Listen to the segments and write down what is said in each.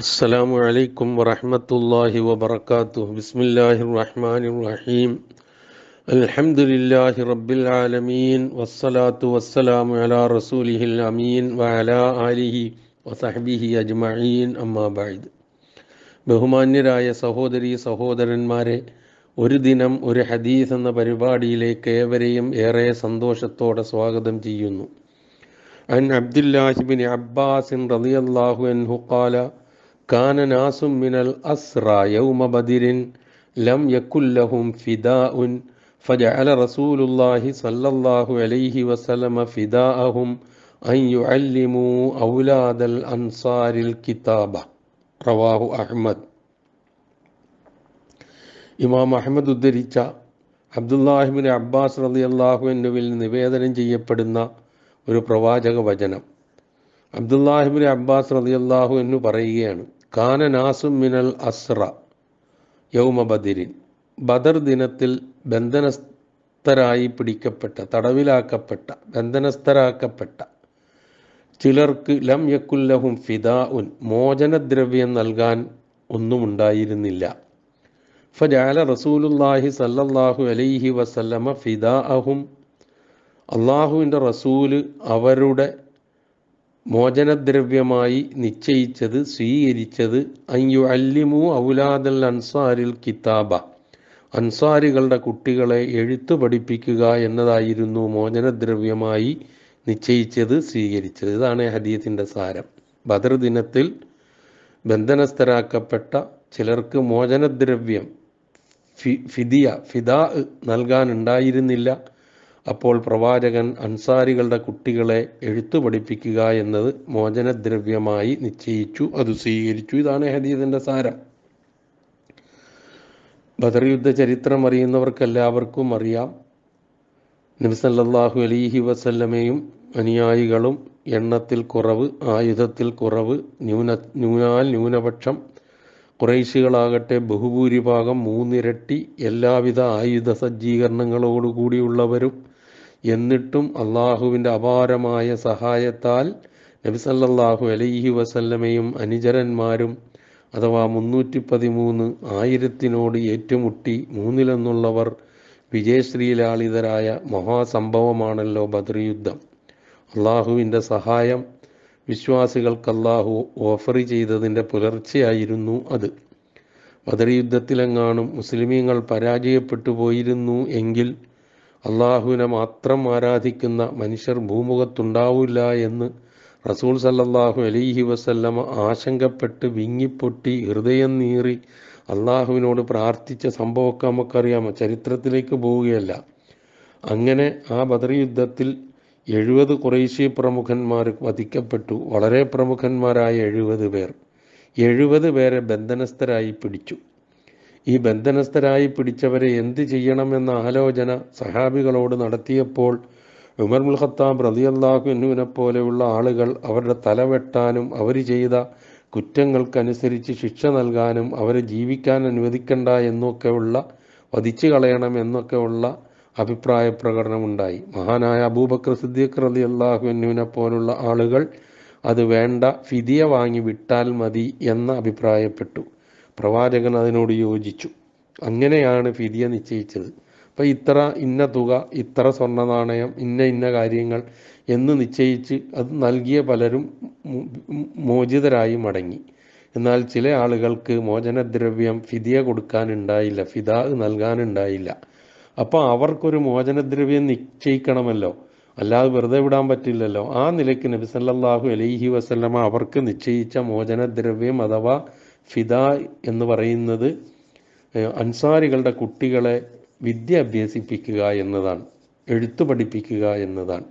السلام عليكم ورحمة الله وبركاته بسم الله الرحمن الرحيم الحمد لله رب العالمين والصلاة والسلام على رسوله الأمين وعلى آله وصحبه أجمعين أما بعد ബഹുമാന്യരായ സഹോദരി സഹോദരന്മാരെ ഒരു ദിനം ഒരു ഹദീസ് എന്ന പരിപാടിയിലേക്ക് ഏവരെയും ഏറെ സന്തോഷത്തോടെ സ്വാഗതം ചെയ്യുന്നു അൻ അബ്ദുല്ലാഹിബിൻ അബ്ബാസിൻ റളിയല്ലാഹു അൻഹു ഖാല കാന മിനൽ അസ്റ യൗമ ബദിരിൻ ലം യക്കുല്ലഹും ഫിദാഉൻ فجعل رسول الله صلى الله عليه وسلم فداءهم أن يعلموا أولاد الأنصار الكتابة رواه أحمد ഇമാം അഹമ്മദ് ഉദ്ധരിച്ച അബ്ദുല്ലാഹിബിൻ അബ്ബാസ് റലി അള്ളാഹുവിനുവിൽ നിവേദനം ചെയ്യപ്പെടുന്ന ഒരു പ്രവാചക വചനം അബ്ദുല്ലാഹിബിൻ അബ്ബാസ് റലി അള്ളാഹു എന്ന് പറയുകയാണ് കാന നാസും മിനൽ അസ്ര യൗമ ബദിരിൻ ബദർ ദിനത്തിൽ ബന്ധനസ്ഥരായി പിടിക്കപ്പെട്ട തടവിലാക്കപ്പെട്ട ബന്ധനസ്ഥരാക്കപ്പെട്ട ചിലർക്ക് ലം യക്കുല്ലഹും ഫിദാ ഉൻ മോചനദ്രവ്യം നൽകാൻ ഒന്നും ഉണ്ടായിരുന്നില്ല ഫജാല റസൂലുല്ലാഹി സല്ലല്ലാഹു അലൈഹി വസല്ലമ ഫിദാ അഹും അള്ളാഹുവിൻ്റെ റസൂല് അവരുടെ മോചനദ്രവ്യമായി നിശ്ചയിച്ചത് സ്വീകരിച്ചത് അയ്യു അല്ലിമു ഔലാദൽ അൻസാരിൽ കിതാബ അൻസാരികളുടെ കുട്ടികളെ എഴുത്തു പഠിപ്പിക്കുക എന്നതായിരുന്നു മോചനദ്രവ്യമായി നിശ്ചയിച്ചത് സ്വീകരിച്ചത് ഇതാണ് ഹദീത്തിൻ്റെ സാരം ബദർ ദിനത്തിൽ ബന്ധനസ്ഥരാക്കപ്പെട്ട ചിലർക്ക് മോചനദ്രവ്യം ഫി ഫിദിയ ഫിദാ നൽകാനുണ്ടായിരുന്നില്ല അപ്പോൾ പ്രവാചകൻ അൻസാരികളുടെ കുട്ടികളെ എഴുത്തു പഠിപ്പിക്കുക എന്നത് മോചനദ്രവ്യമായി നിശ്ചയിച്ചു അത് സ്വീകരിച്ചു ഇതാണ് ഹദീദിൻ്റെ സാരം ബദർ യുദ്ധ ചരിത്രം അറിയുന്നവർക്കെല്ലാവർക്കും അറിയാം നബിസല്ലാഹു അലീഹി വസല്ലമയും അനുയായികളും എണ്ണത്തിൽ കുറവ് ആയുധത്തിൽ കുറവ് ന്യൂന ന്യൂനാൽ ന്യൂനപക്ഷം കുറേശികളാകട്ടെ ബഹുഭൂരിഭാഗം മൂന്നിരട്ടി എല്ലാവിധ ആയുധ സജ്ജീകരണങ്ങളോടുകൂടിയുള്ളവരും എന്നിട്ടും അള്ളാഹുവിൻ്റെ അപാരമായ സഹായത്താൽ നബിസല്ലാഹു അലൈഹി വസല്ലമയും അനുചരന്മാരും അഥവാ മുന്നൂറ്റി പതിമൂന്ന് ആയിരത്തിനോട് ഏറ്റുമുട്ടി മൂന്നിലെന്നുള്ളവർ വിജയശ്രീലാളിതരായ മഹാസംഭവമാണല്ലോ ബദർ യുദ്ധം അള്ളാഹുവിൻ്റെ സഹായം വിശ്വാസികൾക്ക് അള്ളാഹു ഓഫർ ചെയ്തതിൻ്റെ പുലർച്ചയായിരുന്നു അത് ബദർ യുദ്ധത്തിലെങ്ങാനും മുസ്ലിമീങ്ങൾ പരാജയപ്പെട്ടു പോയിരുന്നു എങ്കിൽ അള്ളാഹുവിനെ മാത്രം ആരാധിക്കുന്ന മനുഷ്യർ ഭൂമുഖത്തുണ്ടാവില്ല എന്ന് റസൂൽ സല്ലാഹു അലൈഹി വസല്ലമ ആശങ്കപ്പെട്ട് വിങ്ങിപ്പൊട്ടി ഹൃദയം നീറി അള്ളാഹുവിനോട് പ്രാർത്ഥിച്ച സംഭവമൊക്കെ നമുക്കറിയാമോ ചരിത്രത്തിലേക്ക് പോവുകയല്ല അങ്ങനെ ആ ബദർ യുദ്ധത്തിൽ എഴുപത് കുറേശ്യ പ്രമുഖന്മാർ വധിക്കപ്പെട്ടു വളരെ പ്രമുഖന്മാരായ എഴുപത് പേർ എഴുപത് പേരെ ബന്ധനസ്ഥരായി പിടിച്ചു ഈ ബന്ധനസ്ഥരായി പിടിച്ചവരെ എന്തു ചെയ്യണമെന്ന ആലോചന സഹാബികളോട് നടത്തിയപ്പോൾ ഉമർ മുൽ ഖത്താബ് റതിയല്ലാഹുനുവിനെ പോലെയുള്ള ആളുകൾ അവരുടെ തലവെട്ടാനും അവർ ചെയ്ത കുറ്റങ്ങൾക്കനുസരിച്ച് ശിക്ഷ നൽകാനും അവരെ ജീവിക്കാൻ അനുവദിക്കണ്ട എന്നൊക്കെയുള്ള വധിച്ചു കളയണം എന്നൊക്കെയുള്ള അഭിപ്രായ പ്രകടനമുണ്ടായി മഹാനായ അബൂബക്കർ സിദ്ദീഖ് റതി അള്ളാഹുവിനെ പോലുള്ള ആളുകൾ അത് വേണ്ട ഫിതിയ വാങ്ങി വിട്ടാൽ മതി എന്ന് അഭിപ്രായപ്പെട്ടു പ്രവാചകൻ അതിനോട് യോജിച്ചു അങ്ങനെയാണ് ഫിദിയ നിശ്ചയിച്ചത് അപ്പോൾ ഇത്ര ഇന്ന തുക ഇത്ര സ്വർണ്ണ നാണയം ഇന്ന ഇന്ന കാര്യങ്ങൾ എന്ന് നിശ്ചയിച്ച് അത് നൽകിയ പലരും മോചിതരായി മടങ്ങി എന്നാൽ ചില ആളുകൾക്ക് മോചനദ്രവ്യം ഫിദിയ കൊടുക്കാനുണ്ടായില്ല ഫിദാ നൽകാനുണ്ടായില്ല അപ്പോൾ അവർക്കൊരു മോചനദ്രവ്യം നിശ്ചയിക്കണമല്ലോ അല്ലാതെ വെറുതെ വിടാൻ പറ്റില്ലല്ലോ ആ നിലയ്ക്ക് നബിസല്ലാഹു അലൈഹി വസ്ലമ അവർക്ക് നിശ്ചയിച്ച മോചനദ്രവ്യം അഥവാ ഫിദ എന്ന് പറയുന്നത് അൻസാരികളുടെ കുട്ടികളെ വിദ്യ അഭ്യസിപ്പിക്കുക എന്നതാണ് എഴുത്തു പഠിപ്പിക്കുക എന്നതാണ്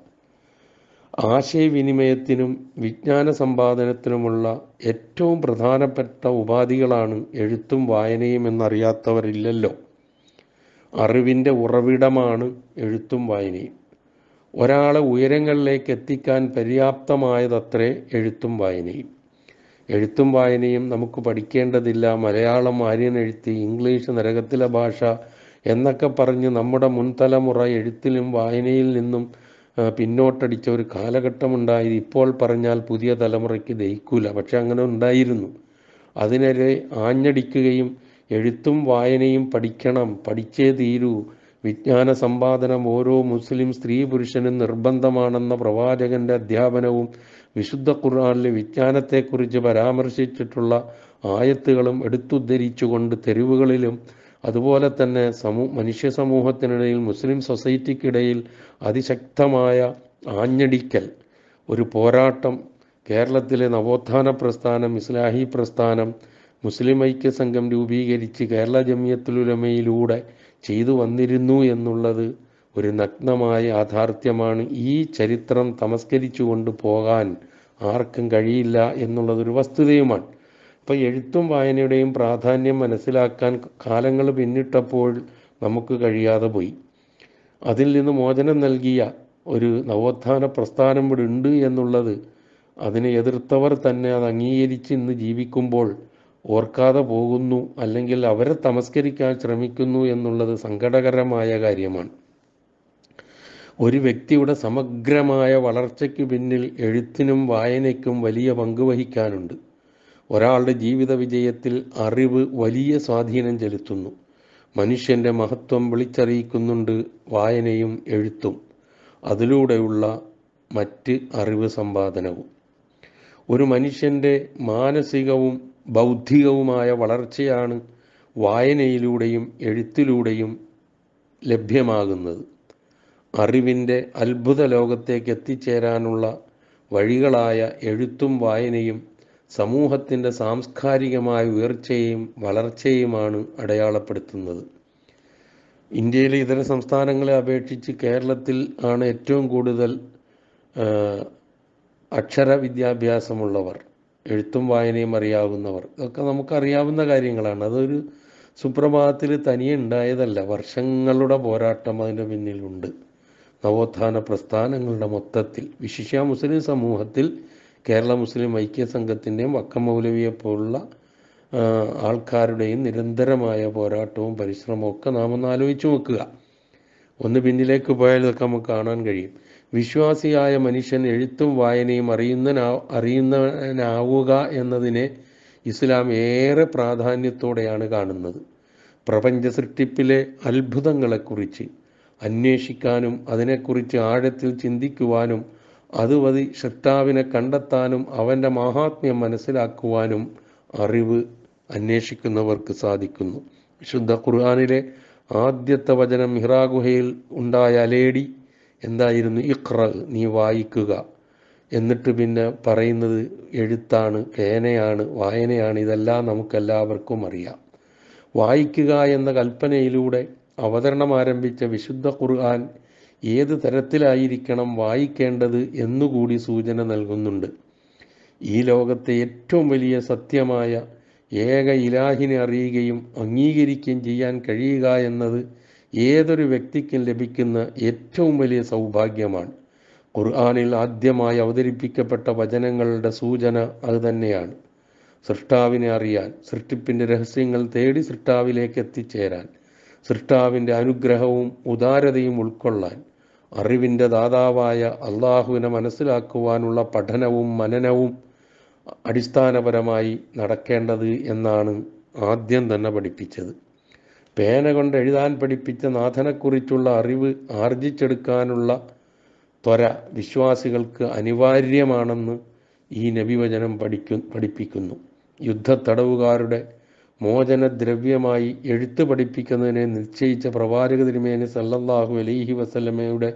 ആശയവിനിമയത്തിനും വിജ്ഞാന സമ്പാദനത്തിനുമുള്ള ഏറ്റവും പ്രധാനപ്പെട്ട ഉപാധികളാണ് എഴുത്തും വായനയും എന്നറിയാത്തവരില്ലല്ലോ അറിവിൻ്റെ ഉറവിടമാണ് എഴുത്തും വായനയും ഒരാളെ ഉയരങ്ങളിലേക്ക് എത്തിക്കാൻ പര്യാപ്തമായതത്രേ എഴുത്തും വായനയും എഴുത്തും വായനയും നമുക്ക് പഠിക്കേണ്ടതില്ല മലയാളം ആര്യൻ എഴുത്തി ഇംഗ്ലീഷ് നരകത്തിലെ ഭാഷ എന്നൊക്കെ പറഞ്ഞ് നമ്മുടെ മുൻതലമുറ എഴുത്തിലും വായനയിൽ നിന്നും പിന്നോട്ടടിച്ച ഒരു ഉണ്ടായി ഇപ്പോൾ പറഞ്ഞാൽ പുതിയ തലമുറയ്ക്ക് ദഹിക്കൂല പക്ഷെ അങ്ങനെ ഉണ്ടായിരുന്നു അതിനെതിരെ ആഞ്ഞടിക്കുകയും എഴുത്തും വായനയും പഠിക്കണം പഠിച്ചേ തീരൂ വിജ്ഞാന സമ്പാദനം ഓരോ മുസ്ലിം സ്ത്രീ പുരുഷനും നിർബന്ധമാണെന്ന പ്രവാചകന്റെ അധ്യാപനവും വിശുദ്ധ ഖുർആാനിലെ വിജ്ഞാനത്തെക്കുറിച്ച് പരാമർശിച്ചിട്ടുള്ള ആയത്തുകളും എടുത്തുദ്ധരിച്ചുകൊണ്ട് തെരുവുകളിലും അതുപോലെ തന്നെ സമൂ മനുഷ്യ സമൂഹത്തിനിടയിൽ മുസ്ലിം സൊസൈറ്റിക്കിടയിൽ അതിശക്തമായ ആഞ്ഞടിക്കൽ ഒരു പോരാട്ടം കേരളത്തിലെ നവോത്ഥാന പ്രസ്ഥാനം ഇസ്ലാഹി പ്രസ്ഥാനം മുസ്ലിം ഐക്യ സംഘം രൂപീകരിച്ച് കേരള ജമിയത്തുലുലമയിലൂടെ ചെയ്തു വന്നിരുന്നു എന്നുള്ളത് ഒരു നഗ്നമായ യാഥാർത്ഥ്യമാണ് ഈ ചരിത്രം തമസ്കരിച്ചുകൊണ്ട് പോകാൻ ആർക്കും കഴിയില്ല എന്നുള്ളതൊരു വസ്തുതയുമാണ് അപ്പോൾ എഴുത്തും വായനയുടെയും പ്രാധാന്യം മനസ്സിലാക്കാൻ കാലങ്ങൾ പിന്നിട്ടപ്പോൾ നമുക്ക് കഴിയാതെ പോയി അതിൽ നിന്ന് മോചനം നൽകിയ ഒരു നവോത്ഥാന പ്രസ്ഥാനം ഇവിടെ ഉണ്ട് എന്നുള്ളത് അതിനെ എതിർത്തവർ തന്നെ അത് അംഗീകരിച്ച് ഇന്ന് ജീവിക്കുമ്പോൾ ഓർക്കാതെ പോകുന്നു അല്ലെങ്കിൽ അവരെ തമസ്കരിക്കാൻ ശ്രമിക്കുന്നു എന്നുള്ളത് സങ്കടകരമായ കാര്യമാണ് ഒരു വ്യക്തിയുടെ സമഗ്രമായ വളർച്ചയ്ക്ക് പിന്നിൽ എഴുത്തിനും വായനയ്ക്കും വലിയ പങ്ക് വഹിക്കാനുണ്ട് ഒരാളുടെ ജീവിത വിജയത്തിൽ അറിവ് വലിയ സ്വാധീനം ചെലുത്തുന്നു മനുഷ്യൻ്റെ മഹത്വം വിളിച്ചറിയിക്കുന്നുണ്ട് വായനയും എഴുത്തും അതിലൂടെയുള്ള മറ്റ് അറിവ് സമ്പാദനവും ഒരു മനുഷ്യൻ്റെ മാനസികവും ബൗദ്ധികവുമായ വളർച്ചയാണ് വായനയിലൂടെയും എഴുത്തിലൂടെയും ലഭ്യമാകുന്നത് അറിവിൻ്റെ അത്ഭുത ലോകത്തേക്ക് എത്തിച്ചേരാനുള്ള വഴികളായ എഴുത്തും വായനയും സമൂഹത്തിൻ്റെ സാംസ്കാരികമായ ഉയർച്ചയും വളർച്ചയുമാണ് അടയാളപ്പെടുത്തുന്നത് ഇന്ത്യയിലെ ഇതര സംസ്ഥാനങ്ങളെ അപേക്ഷിച്ച് കേരളത്തിൽ ആണ് ഏറ്റവും കൂടുതൽ അക്ഷര വിദ്യാഭ്യാസമുള്ളവർ എഴുത്തും വായനയും അറിയാവുന്നവർ ഇതൊക്കെ നമുക്കറിയാവുന്ന കാര്യങ്ങളാണ് അതൊരു സുപ്രഭാതത്തിൽ തനിയെ ഉണ്ടായതല്ല വർഷങ്ങളുടെ പോരാട്ടം അതിൻ്റെ പിന്നിലുണ്ട് നവോത്ഥാന പ്രസ്ഥാനങ്ങളുടെ മൊത്തത്തിൽ വിശിഷ മുസ്ലിം സമൂഹത്തിൽ കേരള മുസ്ലിം ഐക്യ സംഘത്തിൻ്റെയും വക്കമൗലവിയെ പോലുള്ള ആൾക്കാരുടെയും നിരന്തരമായ പോരാട്ടവും പരിശ്രമവും ഒക്കെ നാമൊന്ന് ആലോചിച്ച് നോക്കുക ഒന്ന് പിന്നിലേക്ക് പോയാൽ ഇതൊക്കെ നമുക്ക് കാണാൻ കഴിയും വിശ്വാസിയായ മനുഷ്യൻ എഴുത്തും വായനയും അറിയുന്ന അറിയുന്നവനാവുക എന്നതിനെ ഇസ്ലാം ഏറെ പ്രാധാന്യത്തോടെയാണ് കാണുന്നത് പ്രപഞ്ച സൃഷ്ടിപ്പിലെ അത്ഭുതങ്ങളെക്കുറിച്ച് അന്വേഷിക്കാനും അതിനെക്കുറിച്ച് ആഴത്തിൽ ചിന്തിക്കുവാനും അതുവഴി ഷട്ടാവിനെ കണ്ടെത്താനും അവൻ്റെ മഹാത്മ്യം മനസ്സിലാക്കുവാനും അറിവ് അന്വേഷിക്കുന്നവർക്ക് സാധിക്കുന്നു വിശുദ്ധ ഖുർആാനിലെ ആദ്യത്തെ വചനം ഹിറാഗുഹയിൽ ഉണ്ടായ അലേടി എന്തായിരുന്നു ഇഖ്ര നീ വായിക്കുക എന്നിട്ട് പിന്നെ പറയുന്നത് എഴുത്താണ് പേനയാണ് വായനയാണ് ഇതെല്ലാം നമുക്കെല്ലാവർക്കും അറിയാം വായിക്കുക എന്ന കൽപ്പനയിലൂടെ അവതരണം ആരംഭിച്ച വിശുദ്ധ ഖുർആൻ ഏത് തരത്തിലായിരിക്കണം വായിക്കേണ്ടത് എന്നുകൂടി സൂചന നൽകുന്നുണ്ട് ഈ ലോകത്തെ ഏറ്റവും വലിയ സത്യമായ ഏക ഇലാഹിനെ അറിയുകയും അംഗീകരിക്കുകയും ചെയ്യാൻ കഴിയുക എന്നത് ഏതൊരു വ്യക്തിക്കും ലഭിക്കുന്ന ഏറ്റവും വലിയ സൗഭാഗ്യമാണ് ഖുർആാനിൽ ആദ്യമായി അവതരിപ്പിക്കപ്പെട്ട വചനങ്ങളുടെ സൂചന അത് തന്നെയാണ് സൃഷ്ടാവിനെ അറിയാൻ സൃഷ്ടിപ്പിൻ്റെ രഹസ്യങ്ങൾ തേടി സൃഷ്ടാവിലേക്ക് എത്തിച്ചേരാൻ സൃഷ്ടാവിൻ്റെ അനുഗ്രഹവും ഉദാരതയും ഉൾക്കൊള്ളാൻ അറിവിൻ്റെ ദാതാവായ അള്ളാഹുവിനെ മനസ്സിലാക്കുവാനുള്ള പഠനവും മനനവും അടിസ്ഥാനപരമായി നടക്കേണ്ടത് എന്നാണ് ആദ്യം തന്നെ പഠിപ്പിച്ചത് പേന കൊണ്ട് എഴുതാൻ പഠിപ്പിച്ച നാഥനെക്കുറിച്ചുള്ള അറിവ് ആർജിച്ചെടുക്കാനുള്ള ത്വര വിശ്വാസികൾക്ക് അനിവാര്യമാണെന്ന് ഈ നബിവചനം പഠിക്കു പഠിപ്പിക്കുന്നു യുദ്ധ തടവുകാരുടെ മോചനദ്രവ്യമായി എഴുത്ത് പഠിപ്പിക്കുന്നതിനെ നിശ്ചയിച്ച പ്രവാചക തിരുമേനി സല്ലല്ലാഹു അലൈഹി വസല്ലമയുടെ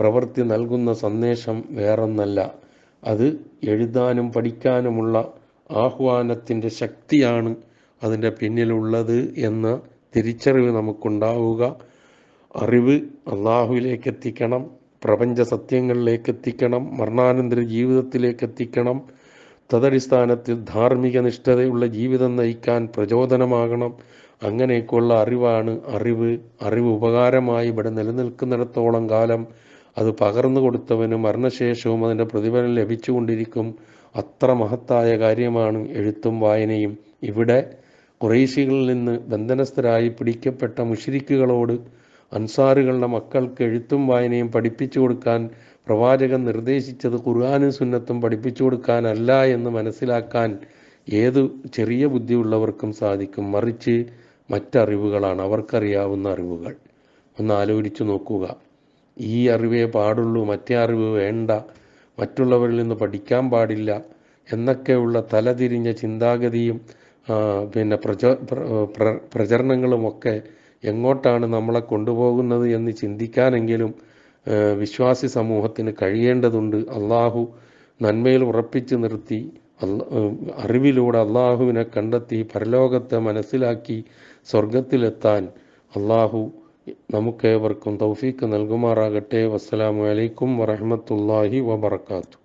പ്രവൃത്തി നൽകുന്ന സന്ദേശം വേറൊന്നല്ല അത് എഴുതാനും പഠിക്കാനുമുള്ള ആഹ്വാനത്തിൻ്റെ ശക്തിയാണ് അതിൻ്റെ പിന്നിലുള്ളത് എന്ന് തിരിച്ചറിവ് നമുക്കുണ്ടാവുക അറിവ് അള്ളാഹുവിലേക്ക് എത്തിക്കണം പ്രപഞ്ച സത്യങ്ങളിലേക്ക് എത്തിക്കണം മരണാനന്തര ജീവിതത്തിലേക്ക് എത്തിക്കണം തദടിസ്ഥാനത്തിൽ ധാർമ്മിക നിഷ്ഠതയുള്ള ജീവിതം നയിക്കാൻ പ്രചോദനമാകണം അങ്ങനെയൊക്കെയുള്ള അറിവാണ് അറിവ് അറിവ് ഉപകാരമായി ഇവിടെ നിലനിൽക്കുന്നിടത്തോളം കാലം അത് പകർന്നു കൊടുത്തവന് മരണശേഷവും അതിൻ്റെ പ്രതിഫലം ലഭിച്ചുകൊണ്ടിരിക്കും അത്ര മഹത്തായ കാര്യമാണ് എഴുത്തും വായനയും ഇവിടെ കുറേശികളിൽ നിന്ന് ബന്ധനസ്ഥരായി പിടിക്കപ്പെട്ട മുഷിരിക്കുകളോട് അൻസാറുകളുടെ മക്കൾക്ക് എഴുത്തും വായനയും പഠിപ്പിച്ചു കൊടുക്കാൻ പ്രവാചകൻ നിർദ്ദേശിച്ചത് ഖുർആാനും സുന്നത്തും പഠിപ്പിച്ചു കൊടുക്കാനല്ല എന്ന് മനസ്സിലാക്കാൻ ഏത് ചെറിയ ബുദ്ധിയുള്ളവർക്കും സാധിക്കും മറിച്ച് മറ്ററിവുകളാണ് അവർക്കറിയാവുന്ന അറിവുകൾ ഒന്ന് ആലോചിച്ചു നോക്കുക ഈ അറിവേ പാടുള്ളൂ മറ്റേ അറിവ് വേണ്ട മറ്റുള്ളവരിൽ നിന്ന് പഠിക്കാൻ പാടില്ല എന്നൊക്കെയുള്ള തലതിരിഞ്ഞ ചിന്താഗതിയും പിന്നെ പ്രചോ പ്രചരണങ്ങളുമൊക്കെ എങ്ങോട്ടാണ് നമ്മളെ കൊണ്ടുപോകുന്നത് എന്ന് ചിന്തിക്കാനെങ്കിലും വിശ്വാസി സമൂഹത്തിന് കഴിയേണ്ടതുണ്ട് അള്ളാഹു നന്മയിൽ ഉറപ്പിച്ചു നിർത്തി അറിവിലൂടെ അള്ളാഹുവിനെ കണ്ടെത്തി പരലോകത്തെ മനസ്സിലാക്കി സ്വർഗത്തിലെത്താൻ അള്ളാഹു നമുക്കേവർക്കും തൗഫീക്ക് നൽകുമാറാകട്ടെ വസ്സലാമലൈക്കും വറഹമത്തല്ലാഹി വബർക്കാത്തു